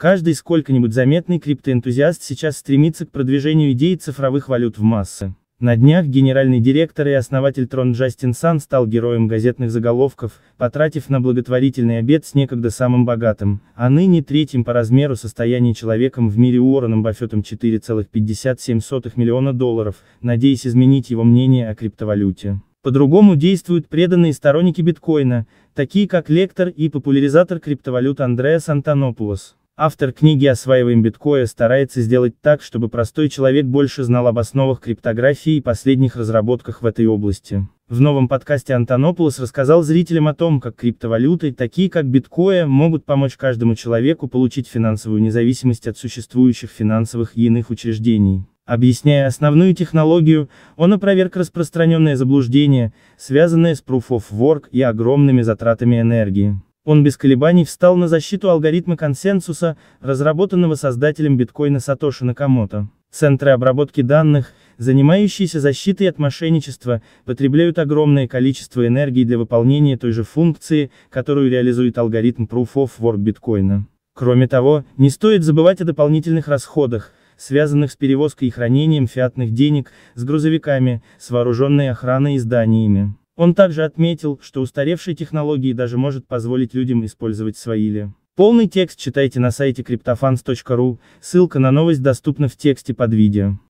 Каждый сколько-нибудь заметный криптоэнтузиаст сейчас стремится к продвижению идеи цифровых валют в массы. На днях генеральный директор и основатель Трон Джастин Сан стал героем газетных заголовков, потратив на благотворительный обед с некогда самым богатым, а ныне третьим по размеру состояние человеком в мире Уорреном Баффетом 4,57 миллиона долларов, надеясь изменить его мнение о криптовалюте. По-другому действуют преданные сторонники биткоина, такие как лектор и популяризатор криптовалют Андреас Антонопулос. Автор книги «Осваиваем биткоин» старается сделать так, чтобы простой человек больше знал об основах криптографии и последних разработках в этой области. В новом подкасте Антонополос рассказал зрителям о том, как криптовалюты, такие как биткоин, могут помочь каждому человеку получить финансовую независимость от существующих финансовых и иных учреждений. Объясняя основную технологию, он опроверг распространенное заблуждение, связанное с Proof of Work и огромными затратами энергии. Он без колебаний встал на защиту алгоритма консенсуса, разработанного создателем биткоина Сатоши Накамото. Центры обработки данных, занимающиеся защитой от мошенничества, потребляют огромное количество энергии для выполнения той же функции, которую реализует алгоритм Proof of Work биткоина. Кроме того, не стоит забывать о дополнительных расходах, связанных с перевозкой и хранением фиатных денег, с грузовиками, с вооруженной охраной и зданиями. Он также отметил, что устаревшие технологии даже может позволить людям использовать свои или. Полный текст читайте на сайте cryptofans.ru, ссылка на новость доступна в тексте под видео.